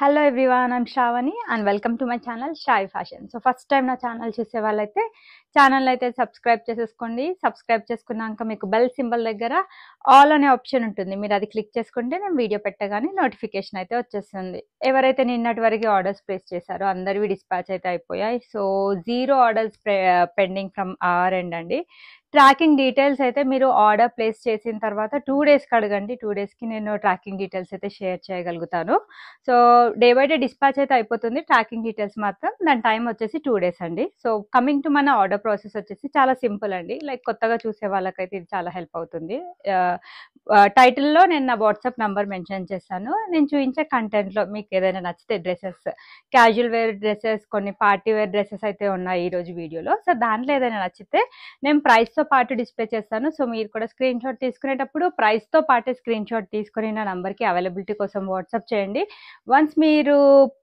hello everyone I'm Shravani and welcome to my channel షాయి fashion so first time నా channel చూసే వాళ్ళైతే channel అయితే సబ్స్క్రైబ్ చేసేసుకోండి సబ్స్క్రైబ్ చేసుకున్నాక మీకు బెల్ సింబల్ దగ్గర ఆల్ అనే ఆప్షన్ ఉంటుంది మీరు అది క్లిక్ చేసుకుంటే నేను వీడియో పెట్టగానే నోటిఫికేషన్ అయితే వచ్చేస్తుంది ఎవరైతే నిన్నటి వరకు ఆర్డర్స్ ప్లేస్ చేశారో అందరివి డిస్పాచ్ అయితే అయిపోయాయి so zero orders pending from our end అండి ట్రాకింగ్ డీటెయిల్స్ అయితే మీరు ఆర్డర్ ప్లేస్ చేసిన తర్వాత టూ డేస్కి అడగండి టూ డేస్కి నేను ట్రాకింగ్ డీటెయిల్స్ అయితే షేర్ చేయగలుగుతాను so day by day dispatch అయితే అయిపోతుంది ట్రాకింగ్ డీటెయిల్స్ మాత్రం దాని టైం వచ్చేసి టూ డేస్ అండి సో కమింగ్ టు మన ఆర్డర్ ప్రాసెస్ వచ్చేసి చాలా సింపుల్ అండి లైక్ కొత్తగా చూసే వాళ్ళకైతే ఇది చాలా హెల్ప్ అవుతుంది టైటిల్లో నేను నా వాట్సాప్ నంబర్ మెన్షన్ చేశాను నేను చూపించే కంటెంట్లో మీకు ఏదైనా నచ్చితే డ్రెస్సెస్ క్యాజువల్ వేర్ డ్రెస్సెస్ కొన్ని పార్టీ వేర్ డ్రెస్సెస్ అయితే ఉన్నాయి ఈరోజు వీడియోలో సో దాంట్లో ఏదైనా నచ్చితే నేను ప్రైస్తో పాటు డిస్ప్లే చేస్తాను సో మీరు కూడా స్క్రీన్ షాట్ తీసుకునేటప్పుడు ప్రైస్తో పాటు స్క్రీన్ షాట్ తీసుకుని నా నెంబర్కి అవైలబిలిటీ కోసం వాట్సాప్ చేయండి వన్స్ మీరు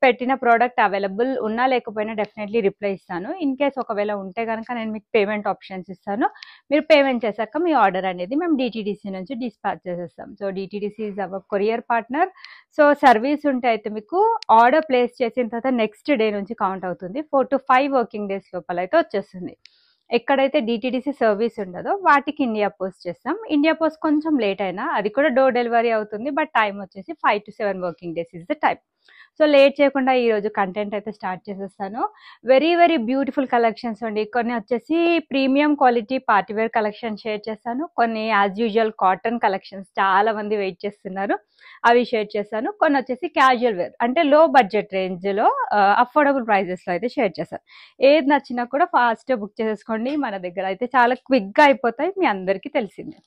పెట్టిన ప్రోడక్ట్ అవైలబుల్ ఉన్నా లేకపోయినా డెఫినెట్లీ రిప్లై ఇస్తాను ఇన్ కేస్ ఒకవేళ ఉంటే కనుక నేను మీకు పేమెంట్ ఆప్షన్స్ ఇస్తాను మీరు పేమెంట్ చేశాక మీ ఆర్డర్ అనేది మేము డిటీడీసీ నుంచి డిస్పాచ్ చేసేస్తాం so DTDC is our courier partner so service ఉంటే అయితే మీకు ఆర్డర్ ప్లేస్ చేసిన తర్వాత నెక్స్ట్ డే నుంచి కౌంట్ అవుతుంది four to five working days లోపల అయితే వచ్చేస్తుంది ఎక్కడైతే డిటిడిసి సర్వీస్ ఉండదో వాటికి ఇండియా పోస్ట్ చేస్తాం ఇండియా పోస్ట్ కొంచెం లేట్ అయినా అది కూడా డోర్ డెలివరీ అవుతుంది బట్ టైం వచ్చేసి five to seven working days is the time so late చేయకుండా ఈరోజు కంటెంట్ అయితే స్టార్ట్ చేసేస్తాను వెరీ వెరీ బ్యూటిఫుల్ కలెక్షన్స్ అండి కొన్ని వచ్చేసి premium quality party wear collection share చేస్తాను కొన్ని యాజ్ యూజువల్ కాటన్ కలెక్షన్స్ చాలా మంది వెయిట్ చేస్తున్నారు అవి షేర్ చేస్తాను కొన్ని వచ్చేసి క్యాజువల్ వేర్ అంటే లో బడ్జెట్ రేంజ్లో అఫోర్డబుల్ ప్రైజెస్లో అయితే షేర్ చేస్తాను ఏది నచ్చినా కూడా ఫాస్ట్గా బుక్ చేసేసుకోండి మన దగ్గర అయితే చాలా క్విక్గా అయిపోతాయి మీ అందరికీ తెలిసిందే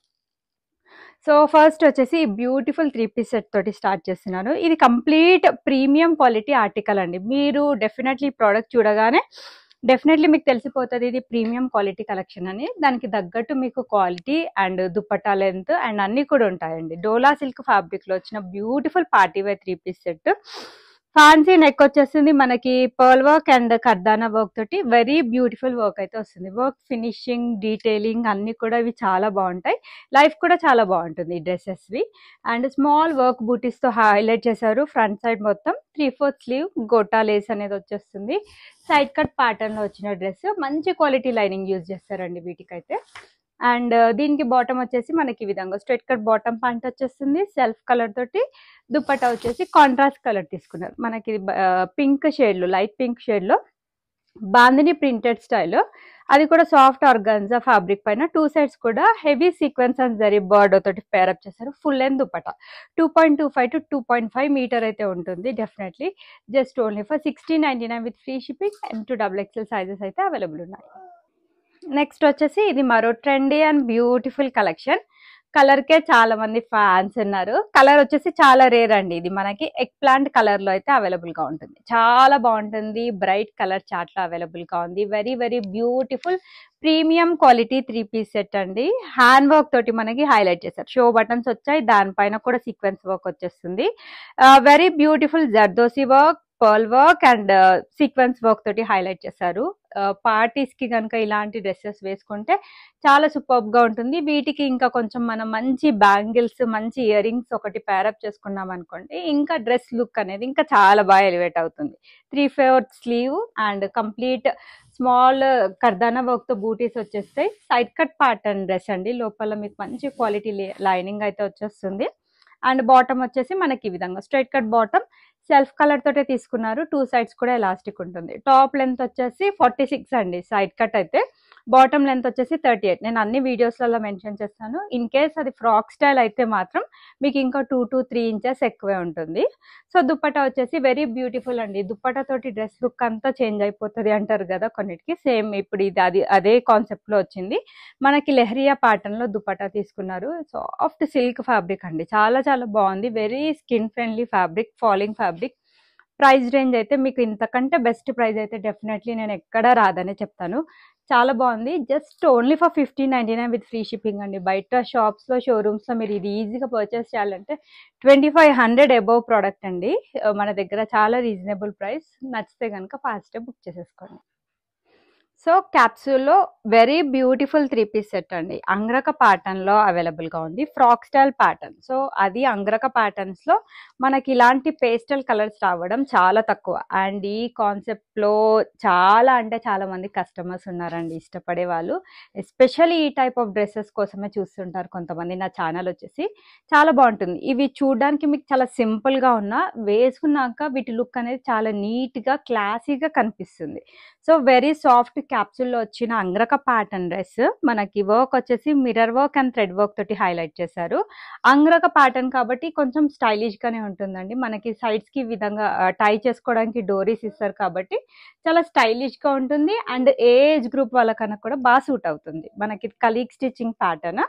సో ఫస్ట్ వచ్చేసి బ్యూటిఫుల్ త్రీ పీస్ సెట్ తోటి స్టార్ట్ చేస్తున్నాను ఇది కంప్లీట్ ప్రీమియం క్వాలిటీ ఆర్టికల్ అండి మీరు డెఫినెట్లీ ప్రోడక్ట్ చూడగానే డెఫినెట్లీ మీకు తెలిసిపోతుంది ఇది ప్రీమియం క్వాలిటీ కలెక్షన్ అని దానికి తగ్గట్టు మీకు quality and dupatta length and అన్నీ కూడా ఉంటాయండి డోలా సిల్క్ ఫ్యాబ్రిక్లో వచ్చిన beautiful party wear three piece set fancy neck వచ్చేసింది మనకి pearl work and kardana work తోటి వెరీ బ్యూటిఫుల్ వర్క్ అయితే వస్తుంది వర్క్ ఫినిషింగ్ డీటెయిలింగ్ అన్ని కూడా ఇవి చాలా బాగుంటాయి లైఫ్ కూడా చాలా బాగుంటుంది డ్రెస్సెస్వి అండ్ స్మాల్ వర్క్ బూటీస్తో హైలైట్ చేశారు ఫ్రంట్ సైడ్ మొత్తం three fourth sleeve gota lace అనేది వచ్చేస్తుంది సైడ్ కట్ ప్యాటర్న్లో వచ్చిన డ్రెస్ మంచి క్వాలిటీ లైనింగ్ యూజ్ చేస్తారండి వీటికైతే అండ్ దీనికి బాటమ్ వచ్చేసి మనకి ఈ విధంగా స్ట్రెట్ కట్ బాటమ్ ప్యాంట్ వచ్చేస్తుంది సెల్ఫ్ కలర్ తోటి దుప్పటా వచ్చేసి కాంట్రాస్ట్ కలర్ తీసుకున్నారు మనకి పింక్ షేడ్లో లైట్ పింక్ షేడ్లో బాందిని ప్రింటెడ్ స్టైల్ అది కూడా సాఫ్ట్ ఆర్గాన్జా ఫ్యాబ్రిక్ పైన టూ సైడ్స్ కూడా heavy sequence and zari border తోటి పేరప్ చేశారు full length dupatta two point two five to two point five metre అయితే ఉంటుంది definitely just only for sixty ninety nine with free shipping and two double XL sizes అయితే available ఉన్నాయి next వచ్చేసి ఇది మరో trendy and beautiful collection కలర్కే చాలా మంది ఫ్యాన్స్ ఉన్నారు కలర్ వచ్చేసి చాలా రేర్ అండి ఇది మనకి ఎగ్ ప్లాంట్ కలర్లో అయితే అవైలబుల్గా ఉంటుంది చాలా బాగుంటుంది బ్రైట్ కలర్ చాట్లో అవైలబుల్గా ఉంది very very beautiful premium quality three piece set అండి హ్యాండ్ వర్క్ తోటి మనకి హైలైట్ చేశారు షో బటన్స్ వచ్చాయి దానిపైన కూడా సీక్వెన్స్ వర్క్ వచ్చేస్తుంది very beautiful zardosi work pearl work and sequence work తోటి హైలైట్ చేశారు పార్టీస్ కి కనుక ఇలాంటి డ్రెస్సెస్ వేసుకుంటే చాలా సూపర్ గా ఉంటుంది వీటికి ఇంకా కొంచెం మనం మంచి బ్యాంగిల్స్ మంచి ఇయర్ రింగ్స్ ఒకటి పేరప్ చేసుకున్నాం అనుకోండి ఇంకా డ్రెస్ లుక్ అనేది ఇంకా చాలా బాగా ఎలివేట్ అవుతుంది three fourth sleeve and complete small kardana work తో బూటీస్ వచ్చేస్తాయి సైడ్ కట్ ప్యాటర్న్ డ్రెస్ అండి లోపల మీకు మంచి క్వాలిటీ లైనింగ్ అయితే వచ్చేస్తుంది అండ్ బాటమ్ వచ్చేసి మనకి ఈ విధంగా straight cut bottom self colour తోటే తీసుకున్నారు టూ సైడ్స్ కూడా ఎలాస్టిక్ ఉంటుంది టాప్ లెంత్ వచ్చేసి ఫార్టీ సిక్స్ అండి సైడ్ కట్ అయితే బాటమ్ లెంత్ వచ్చేసి థర్టీ ఎయిట్ నేను అన్ని వీడియోస్లలో మెన్షన్ చేస్తాను ఇన్ కేస్ అది ఫ్రాక్ స్టైల్ అయితే మాత్రం మీకు ఇంకా టూ టు త్రీ ఇంచెస్ ఎక్కువే ఉంటుంది సో దుప్పటా వచ్చేసి వెరీ బ్యూటిఫుల్ అండి దుప్పటాతోటి డ్రెస్ లుక్ అంతా చేంజ్ అయిపోతుంది అంటారు కదా కొన్నిటికి సేమ్ ఇప్పుడు ఇది అది అదే కాన్సెప్ట్లో వచ్చింది మనకి లెహరియా ప్యాటర్న్లో దుప్పటా తీసుకున్నారు సాఫ్ట్ సిల్క్ ఫ్యాబ్రిక్ అండి చాలా చాలా బాగుంది very skin friendly fabric falling fabric price range అయితే మీకు ఇంతకంటే బెస్ట్ ప్రైస్ అయితే డెఫినెట్లీ నేను ఎక్కడా రాదనే చెప్తాను చాలా బాగుంది just only for fifteen ninety nine with free shipping అండి బయట షాప్స్లో షోరూమ్స్లో మీరు ఇది ఈజీగా పర్చేస్ చేయాలంటే twenty five hundred above product అండి మన దగ్గర చాలా రీజనబుల్ ప్రైస్ నచ్చితే కనుక ఫాస్ట్గా బుక్ చేసేసుకోండి సో క్యాప్సూల్లో very beautiful three piece set అండి అంగ్రక ప్యాటర్న్లో అవైలబుల్గా ఉంది ఫ్రాక్ స్టైల్ ప్యాటర్న్ సో అది అంగ్రక ప్యాటర్న్స్లో మనకి ఇలాంటి పేస్టల్ కలర్స్ రావడం చాలా తక్కువ అండ్ ఈ కాన్సెప్ట్లో చాలా అంటే చాలా మంది కస్టమర్స్ ఉన్నారండి ఇష్టపడే వాళ్ళు ఎస్పెషల్లీ ఈ టైప్ ఆఫ్ డ్రెస్సెస్ కోసమే చూస్తుంటారు కొంతమంది నా ఛానల్ వచ్చేసి చాలా బాగుంటుంది ఇవి చూడడానికి మీకు చాలా సింపుల్గా ఉన్నా వేసుకున్నాక వీటి లుక్ అనేది చాలా నీట్గా క్లాసీగా కనిపిస్తుంది సో వెరీ సాఫ్ట్ క్యాప్సూల్లో వచ్చిన అంగ్రక ప్యాటర్న్ డ్రెస్ మనకి వర్క్ వచ్చేసి mirror work and thread work తోటి హైలైట్ చేశారు అంగ్రక ప్యాటర్న్ కాబట్టి కొంచెం స్టైలిష్గానే ఉంటుందండి మనకి సైడ్స్కి విధంగా టై చేసుకోవడానికి డోరీస్ ఇస్తారు కాబట్టి చాలా స్టైలిష్గా ఉంటుంది అండ్ ఏజ్ గ్రూప్ వాళ్ళకన్నా కూడా బాగా సూట్ అవుతుంది మనకి కలీగ్ స్టిచ్చింగ్ ప్యాటర్న్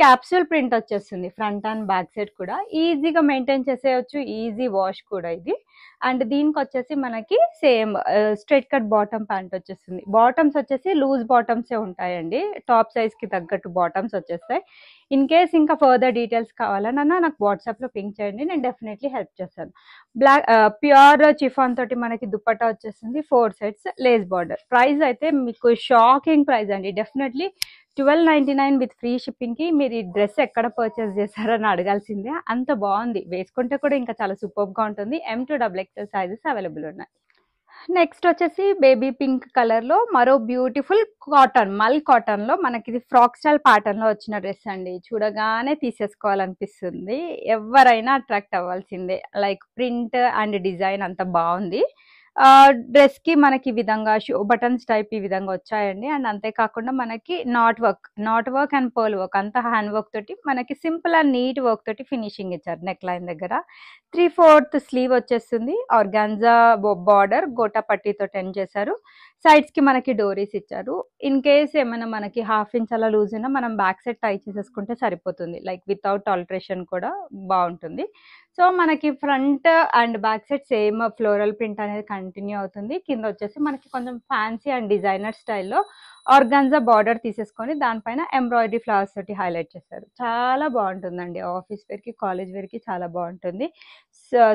క్యాప్సూల్ ప్రింట్ వచ్చేస్తుంది ఫ్రంట్ అండ్ బ్యాక్ సైడ్ కూడా ఈజీగా మెయింటైన్ చేసేయచ్చు ఈజీ వాష్ కూడా ఇది అండ్ దీనికి వచ్చేసి మనకి same straight cut bottom pant వచ్చేస్తుంది బాటమ్స్ వచ్చేసి లూజ్ బాటమ్సే ఉంటాయండి టాప్ సైజ్కి తగ్గట్టు బాటమ్స్ వచ్చేస్తాయి ఇన్ కేస్ ఇంకా ఫర్దర్ డీటెయిల్స్ కావాలన్నా నాకు వాట్సాప్లో పింక్ చేయండి నేను డెఫినెట్లీ హెల్ప్ చేస్తాను బ్లాక్ ప్యూర్ చిఫాన్ తోటి మనకి దుప్పటా వచ్చేసింది four sets lace border price అయితే మీకు షాకింగ్ ప్రైస్ అండి definitely twelve ninety nine with free షిప్పింగ్కి మీరు ఈ డ్రెస్ ఎక్కడ పర్చేస్ చేశారని అడగాల్సిందే అంత బాగుంది వేసుకుంటే కూడా ఇంకా చాలా సూపర్గా ఉంటుంది M to double XL sizes available ఉన్నాయి నెక్స్ట్ వచ్చేసి బేబీ పింక్ కలర్లో మరో బ్యూటిఫుల్ కాటన్ మల్ కాటన్లో మనకి ఇది ఫ్రాక్ స్టైల్ లో వచ్చిన డ్రెస్ అండి చూడగానే తీసేసుకోవాలనిపిస్తుంది ఎవరైనా అట్రాక్ట్ అవ్వాల్సిందే లైక్ ప్రింట్ అండ్ డిజైన్ అంత బాగుంది డ్రెస్ కి మనకి ఈ విధంగా షో బటన్స్ టైప్ ఈ విధంగా వచ్చాయండి అండ్ అంతేకాకుండా మనకి knot work knot work and pearl work అంతా హ్యాండ్ వర్క్ తోటి మనకి సింపుల్ అండ్ నీట్ వర్క్ తోటి ఫినిషింగ్ ఇచ్చారు నెక్ లైన్ దగ్గర త్రీ ఫోర్త్ స్లీవ్ వచ్చేస్తుంది ఆర్గాన్జా బార్డర్ గోటా పట్టితో టెన్ చేశారు సైడ్స్కి మనకి డోరీస్ ఇచ్చారు ఇన్ కేస్ ఏమైనా మనకి హాఫ్ ఇంచ్ అలా లూజ్ అయినా మనం బ్యాక్ సైడ్ టై చేసేసుకుంటే సరిపోతుంది లైక్ వితౌట్ ఆల్టరేషన్ కూడా బాగుంటుంది సో మనకి front and back side same floral print అనేది కంటిన్యూ అవుతుంది కింద వచ్చేసి మనకి కొంచెం ఫ్యాన్సీ అండ్ డిజైనర్ స్టైల్లో ఆర్గాన్జా బార్డర్ తీసేసుకొని దానిపైన ఎంబ్రాయిడరీ ఫ్లవర్స్ తోటి హైలైట్ చేస్తారు చాలా బాగుంటుందండి ఆఫీస్ వేర్కి కాలేజ్ వేర్కి చాలా బాగుంటుంది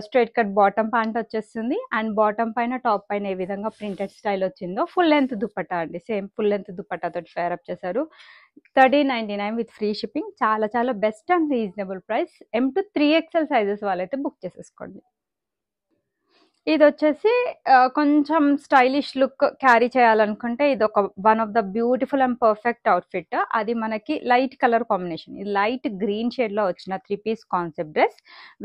straight cut bottom pant and అండ్ బాటమ్ పైన టాప్ పైన ఏ విధంగా ప్రింటెడ్ స్టైల్ వచ్చిందో ఫుల్ లెంత్ దుప్పట్టా అండి same full length pair up చేశారు thirty ninety nine with free shipping చాలా చాలా best and reasonable price M to three XL sizes వాళ్ళైతే బుక్ చేసేసుకోండి ఇది వచ్చేసి కొంచెం స్టైలిష్ లుక్ క్యారీ చేయాలనుకుంటే ఇది ఒక one of the beautiful and perfect outfit అది మనకి లైట్ కలర్ కాంబినేషన్ ఇది లైట్ గ్రీన్ షేడ్లో వచ్చిన three piece concept dress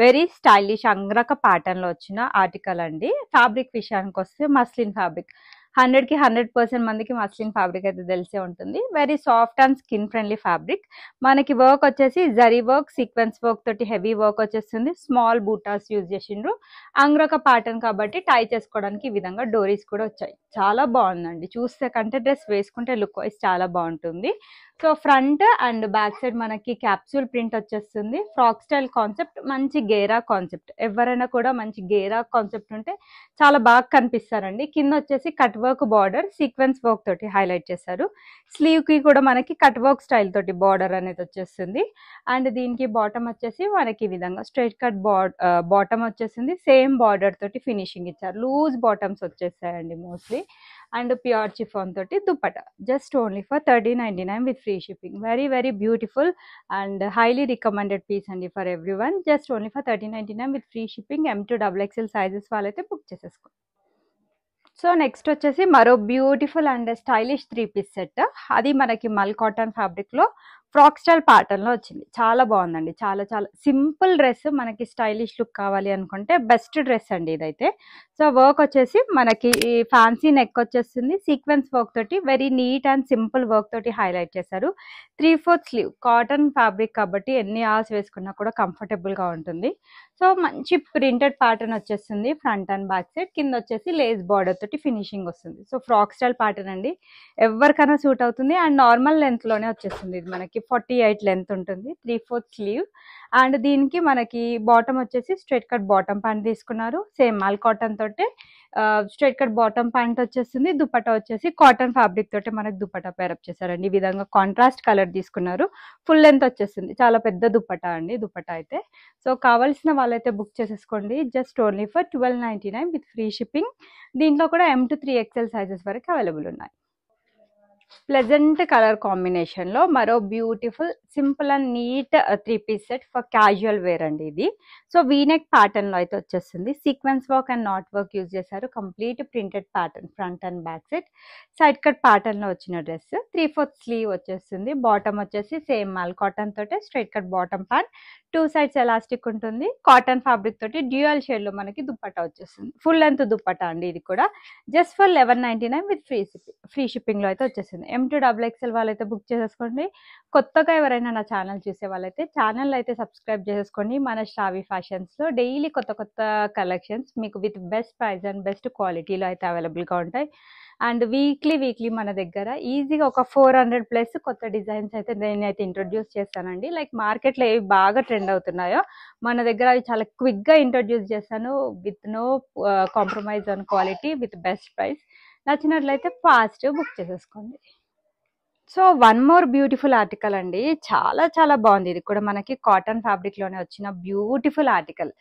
very stylish angrakha ప్యాటర్న్లో వచ్చిన ఆర్టికల్ అండి ఫ్యాబ్రిక్ విషయానికి వస్తే మస్లిన్ ఫ్యాబ్రిక్ హండ్రెడ్ కి హండ్రెడ్ పర్సెంట్ మందికి మస్లిన్ ఫ్యాబ్రిక్ అయితే తెలిసే ఉంటుంది very soft and skin friendly fabric మనకి వర్క్ వచ్చేసి జరీ వర్క్ సీక్వెన్స్ వర్క్ తోటి హెవీ వర్క్ వచ్చేస్తుంది స్మాల్ బూటాస్ యూజ్ చేసిండ్రు అంగ్రొక ప్యాటర్న్ కాబట్టి టై చేసుకోవడానికి ఈ విధంగా డోరీస్ కూడా వచ్చాయి చాలా బాగుందండి చూస్తే కంటే డ్రెస్ వేసుకుంటే లుక్ వైజ్ చాలా బాగుంటుంది so front and back side మనకి క్యాప్సూల్ ప్రింట్ వచ్చేస్తుంది ఫ్రాక్ స్టైల్ కాన్సెప్ట్ మంచి గేరా కాన్సెప్ట్ ఎవరైనా కూడా మంచి గేరా కాన్సెప్ట్ ఉంటే చాలా బాగా కనిపిస్తారండి కింద వచ్చేసి cut work border sequence work తోటి హైలైట్ చేశారు స్లీవ్కి కూడా మనకి కట్ వర్క్ స్టైల్ తోటి బార్డర్ అనేది వచ్చేస్తుంది అండ్ దీనికి బాటమ్ వచ్చేసి మనకి ఈ విధంగా స్ట్రైట్ కట్ బాటమ్ వచ్చేసింది సేమ్ బార్డర్ తోటి ఫినిషింగ్ ఇచ్చారు లూజ్ బాటమ్స్ వచ్చేసాయండి మోస్ట్లీ వస్తుంది అండ్ ప్యూర్ చిఫాన్ తోటి dupatta just only for thirty ninety nine with free shipping very very beautiful and highly recommended piece అండి for everyone just only for thirty ninety nine with free shipping M to double XL sizes వాళ్ళైతే book చేసేసుకో so next వచ్చేసి మరో beautiful and stylish three piece set అది మనకి మల్ cotton ఫ్యాబ్రిక్లో frock style లో వచ్చింది చాలా బాగుందండి చాలా చాలా సింపుల్ డ్రెస్ మనకి స్టైలిష్ లుక్ కావాలి అనుకుంటే బెస్ట్ డ్రెస్ అండి ఇదైతే సో వర్క్ వచ్చేసి మనకి ఫ్యాన్సీ నెక్ వచ్చేస్తుంది సీక్వెన్స్ వర్క్ తోటి very neat and simple work తోటి హైలైట్ చేశారు three fourth sleeve cotton fabric కాబట్టి ఎన్ని ఆర్స్ వేసుకున్నా కూడా కంఫర్టబుల్గా ఉంటుంది సో మంచి ప్రింటెడ్ ప్యాటర్న్ వచ్చేస్తుంది ఫ్రంట్ అండ్ బ్యాక్ సైడ్ కింద వచ్చేసి లేస్ బార్డర్ తోటి ఫినిషింగ్ వస్తుంది సో ఫ్రాక్ స్టైల్ ప్యాటర్న్ అండి ఎవరికైనా సూట్ అవుతుంది అండ్ నార్మల్ లెంత్ లోనే వచ్చేస్తుంది ఇది మనకి మనకి ఫార్టీ ఎయిట్ లెంత్ ఉంటుంది త్రీ ఫోర్త్ స్లీవ్ అండ్ దీనికి మనకి బాటమ్ వచ్చేసి స్ట్రెయిట్ కట్ బాటమ్ ప్యాంట్ తీసుకున్నారు సేమ్ మాల్ కాటన్ తోటే స్ట్రెయిట్ కట్ బాటమ్ ప్యాంట్ వచ్చేస్తుంది దుపట్టా వచ్చేసి కాటన్ ఫ్యాబ్రిక్ తోటి మనకి దుపట్టా పేరప్ చేశారండి ఈ విధంగా కాంట్రాస్ట్ కలర్ తీసుకున్నారు ఫుల్ లెంత్ వచ్చేసింది చాలా పెద్ద దుపట్టా అండి దుపట్టా అయితే సో కావాల్సిన వాళ్ళైతే బుక్ చేసేసుకోండి just only for twelve ninety nine with free shipping దీంట్లో కూడా M to three XL sizes వరకు అవైలబుల్ ఉన్నాయి ప్లెజెంట్ కలర్ కాంబినేషన్లో మరో beautiful simple and neat three piece set for casual wear అండి ఇది సో వీనెక్ ప్యాటర్న్లో అయితే వచ్చేస్తుంది sequence work and knot work use చేశారు complete printed pattern front and back set side cut ప్యాటర్న్లో వచ్చిన డ్రెస్ త్రీ ఫోర్త్ స్లీవ్ వచ్చేస్తుంది bottom వచ్చేసి సేమ్ మాల్ కాటన్ తోటే straight cut bottom pant two sides elastic ఉంటుంది కాటన్ ఫ్యాబ్రిక్ తోటి dual షేడ్లో మనకి దుప్పటా వచ్చేస్తుంది ఫుల్ లెంత్ దుప్పటా అండి ఇది కూడా just for eleven ninety nine with free free షిప్పింగ్లో అయితే వచ్చేసింది వచ్చేసింది ఎం టూ డబుల్ ఎక్స్ఎల్ వాళ్ళైతే బుక్ చేసేసుకోండి కొత్తగా ఎవరైనా నా ఛానల్ చూసే వాళ్ళైతే ఛానల్ అయితే సబ్స్క్రైబ్ చేసేసుకోండి మన షావి ఫ్యాషన్స్లో డైలీ కొత్త కొత్త కలెక్షన్స్ మీకు with best price and best క్వాలిటీలో అయితే అవైలబుల్గా ఉంటాయి అండ్ వీక్లీ వీక్లీ మన దగ్గర ఈజీగా ఒక ఫోర్ హండ్రెడ్ ప్లస్ కొత్త డిజైన్స్ అయితే నేనైతే ఇంట్రొడ్యూస్ చేస్తానండి లైక్ మార్కెట్లో ఏవి బాగా ట్రెండ్ అవుతున్నాయో మన దగ్గర అవి చాలా క్విక్గా ఇంట్రొడ్యూస్ చేస్తాను with no compromise on quality with best price నచ్చినట్లయితే పాజిటివ్ బుక్ చేసేసుకోండి so one more beautiful article అండి చాలా చాలా బాగుంది ఇది కూడా మనకి కాటన్ ఫ్యాబ్రిక్లోనే వచ్చిన బ్యూటిఫుల్ ఆర్టికల్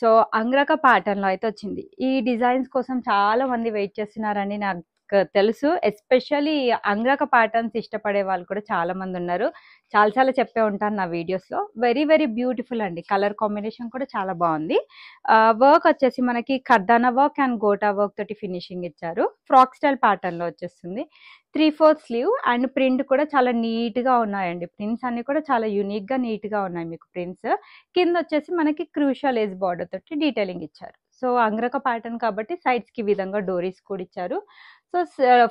సో అంగ్రక ప్యాటర్న్లో అయితే వచ్చింది ఈ డిజైన్స్ కోసం చాలా మంది వెయిట్ చేస్తున్నారండి నాకు తెలుసు ఎస్పెషల్లీ అంగ్రక ప్యాటర్న్స్ ఇష్టపడే వాళ్ళు కూడా చాలా మంది ఉన్నారు చాలా చెప్పే ఉంటాను నా వీడియోస్లో వెరీ వెరీ బ్యూటిఫుల్ అండి కలర్ కాంబినేషన్ కూడా చాలా బాగుంది వర్క్ వచ్చేసి మనకి kardana work and gota work తోటి ఫినిషింగ్ ఇచ్చారు ఫ్రాక్ స్టైల్ లో వచ్చేస్తుంది three fourth sleeve and print కూడా చాలా నీట్గా ఉన్నాయండి ప్రింట్స్ అన్ని కూడా చాలా యూనిక్గా నీట్గా ఉన్నాయి మీకు ప్రింట్స్ కింద వచ్చేసి మనకి క్రూషల్ ఏజ్ బార్డర్ తోటి డీటెయిలింగ్ ఇచ్చారు సో అంగ్రక ప్యాటర్న్ కాబట్టి సైడ్స్కి విధంగా డోరీస్ కూడా ఇచ్చారు so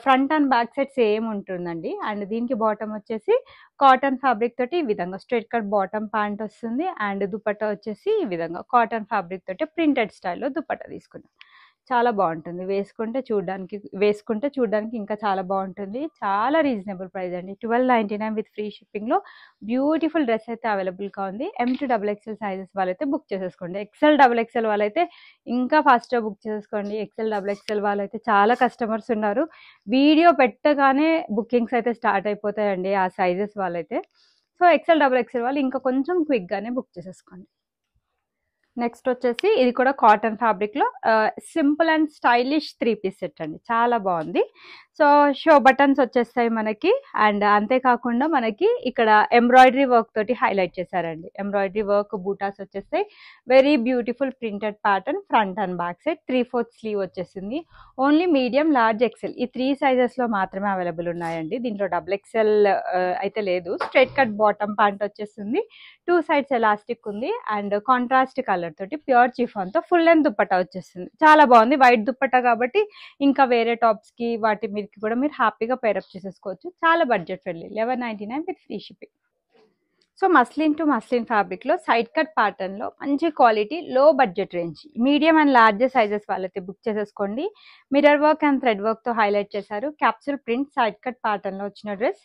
front and back side same ఉంటుందండి అండ్ దీనికి బాటమ్ వచ్చేసి కాటన్ ఫ్యాబ్రిక్ తోటి ఈ విధంగా స్ట్రైట్ కట్ బాటమ్ ప్యాంట్ వస్తుంది అండ్ దుపట్టా వచ్చేసి ఈ విధంగా కాటన్ ఫ్యాబ్రిక్ తోటి ప్రింటెడ్ స్టైల్లో దుపట్టా తీసుకున్నాం చాలా బాగుంటుంది వేసుకుంటే చూడడానికి వేసుకుంటే చూడడానికి ఇంకా చాలా బాగుంటుంది చాలా రీజనబుల్ ప్రైస్ అండి twelve ninety nine with free షిప్పింగ్లో బ్యూటిఫుల్ డ్రెస్ అయితే అవైలబుల్గా ఉంది M to double XL sizes వాళ్ళైతే బుక్ చేసేసుకోండి ఎక్సెల్ డబుల్ ఎక్సెల్ వాళ్ళైతే ఇంకా ఫాస్ట్గా బుక్ చేసేసుకోండి ఎక్సెల్ డబుల్ ఎక్సెల్ వాళ్ళైతే చాలా కస్టమర్స్ ఉన్నారు వీడియో పెట్టగానే బుకింగ్స్ అయితే స్టార్ట్ అయిపోతాయండి ఆ సైజెస్ వాళ్ళైతే సో ఎక్సెల్ డబుల్ ఎక్సెల్ వాళ్ళు ఇంకా కొంచెం క్విక్గానే బుక్ చేసేసుకోండి నెక్స్ట్ వచ్చేసి ఇది కూడా కాటన్ ఫ్యాబ్రిక్లో simple and stylish three piece set అండి చాలా బాగుంది సో షో బటన్స్ వచ్చేస్తాయి మనకి అండ్ అంతేకాకుండా మనకి ఇక్కడ ఎంబ్రాయిడరీ వర్క్ తోటి హైలైట్ చేశారండి ఎంబ్రాయిడరీ వర్క్ బూటాస్ వచ్చేస్తాయి very beautiful printed pattern front and back side three fourth sleeve వచ్చేసింది ఓన్లీ మీడియం లార్జ్ ఎక్సెల్ ఈ త్రీ సైజెస్లో మాత్రమే అవైలబుల్ ఉన్నాయండి దీంట్లో డబుల్ ఎక్సెల్ అయితే లేదు స్ట్రెయిట్ కట్ బాటమ్ ప్యాంట్ వచ్చేస్తుంది టూ సైడ్స్ ఎలాస్టిక్ ఉంది అండ్ కాంట్రాస్ట్ కలర్ తోటి ప్యూర్ చిఫాన్తో ఫుల్ లెంత్ దుప్పట వచ్చేస్తుంది చాలా బాగుంది వైట్ దుప్పట కాబట్టి ఇంకా వేరే టాప్స్కి వాటి మీద కూడా మీరు హ్యాపీగా పేరప్ చేసేసుకోవచ్చు చాలా budget friendly eleven ninety nine with free shipping so muslin to muslin ఫ్యాబ్రిక్లో సైడ్ కట్ ప్యాటర్న్లో మంచి క్వాలిటీ లో budget range medium and large sizes వాళ్ళైతే బుక్ చేసేసుకోండి మిరర్ వర్క్ అండ్ థ్రెడ్ వర్క్తో హైలైట్ చేశారు క్యాప్సూల్ ప్రింట్ సైడ్ కట్ ప్యాటర్న్లో వచ్చిన డ్రెస్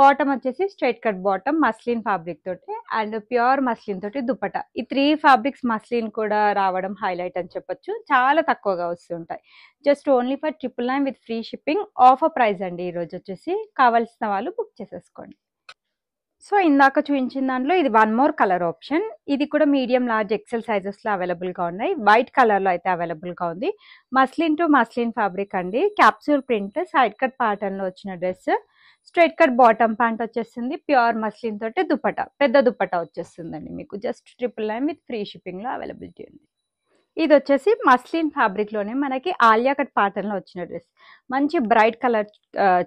బాటమ్ వచ్చేసి straight cut bottom muslin fabric తోటి అండ్ ప్యూర్ మస్లిన్ తోటి దుపట ఈ త్రీ ఫ్యాబ్రిక్స్ మస్లిన్ కూడా రావడం హైలైట్ అని చెప్పొచ్చు చాలా తక్కువగా వస్తుంటాయి just only for triple nine with free shipping offer price అండి ఈరోజు వచ్చేసి కావాల్సిన వాళ్ళు బుక్ చేసేసుకోండి సో ఇందాక చూపించిన దాంట్లో ఇది వన్ మోర్ కలర్ ఆప్షన్ ఇది కూడా మీడియం లార్జ్ ఎక్సెల్ అవైలబుల్ గా ఉన్నాయి వైట్ కలర్ లో అయితే అవైలబుల్ గా ఉంది మస్లిన్ టు మస్లిన్ ఫ్యాబ్రిక్ అండి క్యాప్సూల్ ప్రింట్ సైడ్ కట్ లో వచ్చిన dress straight cut bottom pant వచ్చేస్తుంది ప్యూర్ మస్లిన్ తోటి దుపట పెద్ద దుపట వచ్చేస్తుందండి మీకు just triple nine with free లో అవైలబిలిటీ ఉంది ఇది వచ్చేసి మస్లిన్ ఫ్యాబ్రిక్లోనే మనకి ఆలియా కట్ ప్యాటర్న్లో వచ్చిన డ్రెస్ మంచి బ్రైట్ కలర్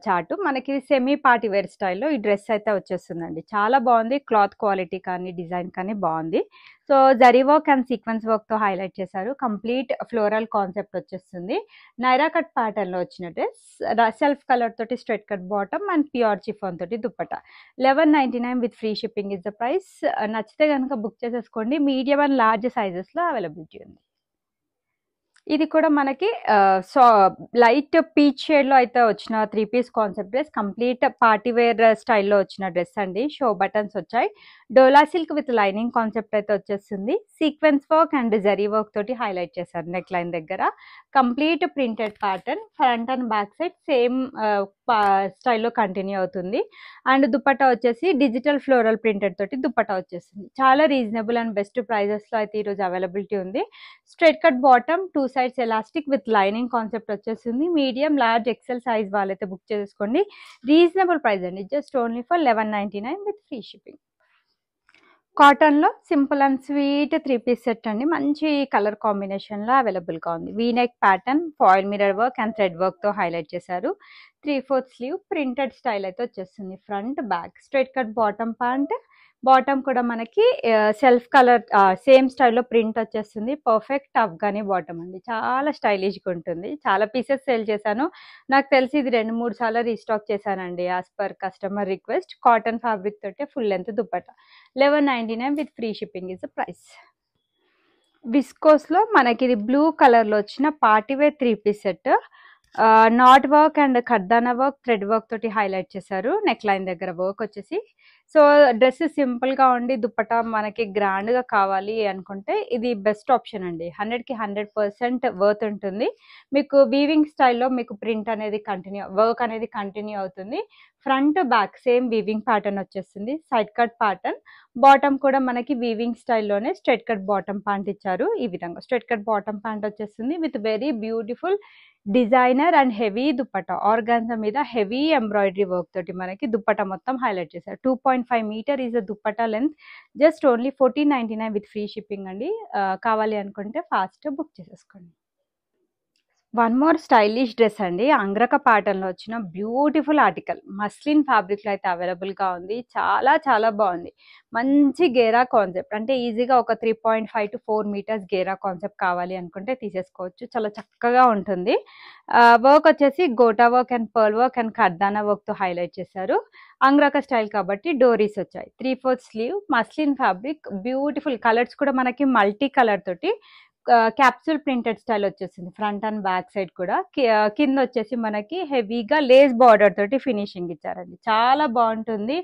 చాటు మనకి సెమీ పార్టీ వేర్ స్టైల్లో ఈ డ్రెస్ అయితే వచ్చేస్తుందండి చాలా బాగుంది క్లాత్ క్వాలిటీ కానీ డిజైన్ కానీ బాగుంది so zari work and sequence వర్క్తో హైలైట్ చేశారు కంప్లీట్ ఫ్లోరల్ కాన్సెప్ట్ వచ్చేస్తుంది నైరా కట్ ప్యాటర్న్లో వచ్చిన డ్రెస్ సెల్ఫ్ కలర్ తోటి straight cut bottom and pure chiffon తోటి dupatta eleven nine with free shipping is the price నచ్చితే కనుక బుక్ చేసేసుకోండి మీడియం అండ్ లార్జ్ సైజెస్లో అవైలబిలిటీ ఉంది ఇది కూడా మనకి సో లైట్ పీచ్ షేడ్లో అయితే వచ్చిన three piece concept dress complete party wear స్టైల్లో వచ్చిన డ్రెస్ అండి షో బటన్స్ వచ్చాయి dola silk with lining concept అయితే వచ్చేస్తుంది sequence work and zari work తోటి హైలైట్ చేశారు నెక్ లైన్ దగ్గర complete printed pattern front and back side same స్టైల్లో కంటిన్యూ అవుతుంది అండ్ దుపట్టా వచ్చేసి డిజిటల్ ఫ్లోరల్ ప్రింటెడ్ తోటి దుపట్టా వచ్చేస్తుంది చాలా రీజనబుల్ అండ్ బెస్ట్ ప్రైజెస్లో అయితే ఈరోజు అవైలబిలిటీ ఉంది straight cut bottom two sides elastic with lining concept వచ్చేసింది మీడియం లార్జ్ ఎక్సెల్ సైజ్ వాళ్ళైతే బుక్ చేసుకోండి రీజనబుల్ ప్రైస్ అండి just only for eleven nine with free shipping కాటన్లో simple and sweet three piece set అండి మంచి colour కాంబినేషన్లో అవైలబుల్గా ఉంది V neck pattern foil mirror work and thread వర్క్తో హైలైట్ చేశారు three fourth sleeve printed style అయితే వచ్చేస్తుంది front back straight cut bottom pant bottom కూడా మనకి సెల్ఫ్ కలర్ సేమ్ స్టైల్లో ప్రింట్ వచ్చేస్తుంది పర్ఫెక్ట్ అఫ్ఘానీ బాటమ్ అండి చాలా స్టైలిష్గా ఉంటుంది చాలా పీసెస్ సేల్ చేశాను నాకు తెలిసి ఇది రెండు మూడు సార్లు రీస్టాక్ చేశానండి as per customer request cotton fabric తోటే full length dupatta eleven ninety nine with free shipping is the price విస్కోస్లో మనకి ఇది బ్లూ కలర్లో వచ్చిన party wear three piece set knot work and ఖర్దానా వర్క్ థ్రెడ్ వర్క్ తోటి హైలైట్ చేశారు నెక్ లైన్ దగ్గర వర్క్ వచ్చేసి సో డ్రెస్ సింపుల్గా ఉండి దుప్పటా మనకి గ్రాండ్గా కావాలి అనుకుంటే ఇది బెస్ట్ ఆప్షన్ అండి హండ్రెడ్కి హండ్రెడ్ పర్సెంట్ వర్త్ ఉంటుంది మీకు వీవింగ్ స్టైల్లో మీకు ప్రింట్ అనేది కంటిన్యూ వర్క్ అనేది కంటిన్యూ అవుతుంది front back same weaving pattern వచ్చేస్తుంది సైడ్ కట్ ప్యాటర్న్ బాటమ్ కూడా మనకి వీవింగ్ స్టైల్లోనే స్ట్రెట్ కట్ బాటమ్ ప్యాంట్ ఇచ్చారు ఈ విధంగా స్ట్రెట్ కట్ బాటమ్ ప్యాంట్ వచ్చేస్తుంది with very beautiful designer and heavy dupatta organza మీద హెవీ ఎంబ్రాయిడరీ వర్క్ తోటి మనకి దుప్పట మొత్తం హైలైట్ చేశారు two point five meter is a dupatta length just only fourteen ninety nine with free shipping అండి కావాలి అనుకుంటే ఫాస్ట్ బుక్ చేసేసుకోండి వన్ మోర్ స్టైలిష్ డ్రెస్ అండి అంగ్రక ప్యాటర్న్లో వచ్చిన బ్యూటిఫుల్ ఆర్టికల్ మస్లిన్ ఫ్యాబ్రిక్లో అయితే అవైలబుల్గా ఉంది చాలా చాలా బాగుంది మంచి గేరా కాన్సెప్ట్ అంటే ఈజీగా ఒక three point five to four meters గేరా కాన్సెప్ట్ కావాలి అనుకుంటే తీసేసుకోవచ్చు చాలా చక్కగా ఉంటుంది వర్క్ వచ్చేసి gota work and pearl work and ఖర్దానా వర్క్తో హైలైట్ చేశారు అంగ్రక స్టైల్ కాబట్టి డోరీస్ వచ్చాయి three fourth sleeve muslin fabric beautiful colours కూడా మనకి మల్టీ కలర్ తోటి క్యాప్సూల్ ప్రింటెడ్ స్టైల్ వచ్చేసింది ఫ్రంట్ అండ్ బ్యాక్ సైడ్ కూడా కింద వచ్చేసి మనకి హెవీగా లేస్ బార్డర్ తోటి ఫినిషింగ్ ఇచ్చారండి చాలా బాగుంటుంది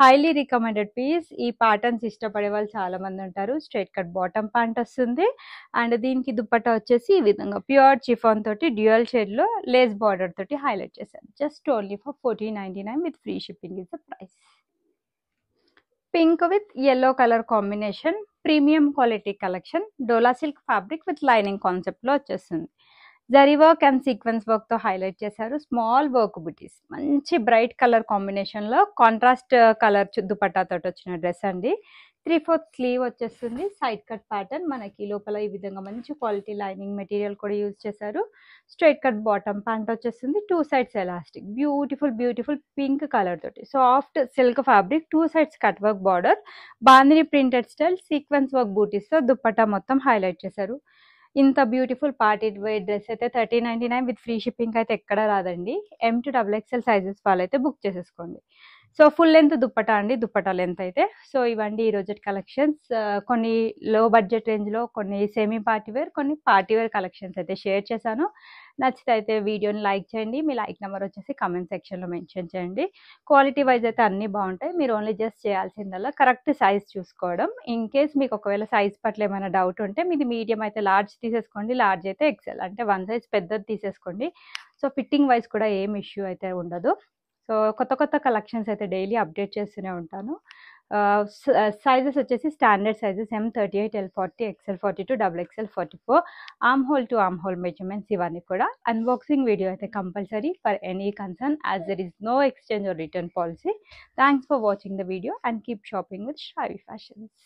హైలీ రికమెండెడ్ పీస్ ఈ ప్యాటర్న్స్ ఇష్టపడే వాళ్ళు చాలా మంది ఉంటారు స్ట్రైట్ కట్ బాటమ్ ప్యాంట్ వస్తుంది అండ్ దీనికి దుప్పట వచ్చేసి ఈ విధంగా ప్యూర్ చిఫాన్ తోటి డ్యూయల్ లో లేస్ బార్డర్ తోటి హైలైట్ చేశారు just only for fourteen ninety nine with free shipping is the price pink with yellow colour combination premium quality collection dola silk fabric with lining కాన్సెప్ట్లో వచ్చేస్తుంది జరీ వర్క్ అండ్ సీక్వెన్స్ వర్క్తో highlight చేశారు small work బుటీస్ మంచి bright colour కాంబినేషన్లో contrast colour దుపట్టాతో వచ్చిన dress అండి త్రీ ఫోర్త్ స్లీవ్ వచ్చేస్తుంది సైడ్ కట్ ప్యాటర్న్ మనకి లోపల ఈ విధంగా మంచి క్వాలిటీ లైనింగ్ మెటీరియల్ కూడా యూజ్ చేశారు స్ట్రైట్ కట్ బాటమ్ ప్యాంట్ వచ్చేస్తుంది two sides elastic beautiful beautiful pink colour తోటి soft silk fabric two sides cut work border bandhani printed style sequence work బూటీస్తో దుప్పటా మొత్తం హైలైట్ చేశారు ఇంత బ్యూటిఫుల్ పార్టీ వేర్ డ్రెస్ అయితే thirty ninety nine with free shipping అయితే ఎక్కడ రాదండి M to double XL sizes వాళ్ళైతే బుక్ చేసేసుకోండి సో ఫుల్ లెంత్ దుప్పట అండి దుప్పట లెంత్ అయితే సో ఇవండి ఈ రోజు కలెక్షన్స్ కొన్ని లో బడ్జెట్ రేంజ్లో కొన్ని సెమీ పార్టీవేర్ కొన్ని పార్టీవేర్ కలెక్షన్స్ అయితే షేర్ చేశాను నచ్చితే అయితే వీడియోని లైక్ చేయండి మీ లైక్ నెంబర్ వచ్చేసి కమెంట్ సెక్షన్లో మెన్షన్ చేయండి క్వాలిటీ వైజ్ అయితే అన్నీ బాగుంటాయి మీరు ఓన్లీ జస్ట్ చేయాల్సిందల్లా కరెక్ట్ సైజ్ చూసుకోవడం ఇన్ కేస్ మీకు ఒకవేళ సైజ్ పట్ల ఏమైనా డౌట్ ఉంటే మీది మీడియం అయితే లార్జ్ తీసేసుకోండి లార్జ్ అయితే ఎక్సెల్ అంటే వన్ సైజ్ పెద్దది తీసేసుకోండి సో ఫిట్టింగ్ వైజ్ కూడా ఏం ఇష్యూ అయితే ఉండదు సో కొత్త కొత్త కలెక్షన్స్ అయితే డైలీ అప్డేట్ చేస్తూనే ఉంటాను సైజెస్ వచ్చేసి standard sizes M thirty eight L forty XL forty two double XL forty four arm hole to arm hole measurements ఇవన్నీ కూడా అన్బాక్సింగ్ వీడియో అయితే compulsory for any concern as there is no exchange or return policy thanks for watching the video and keep shopping with Shavi fashions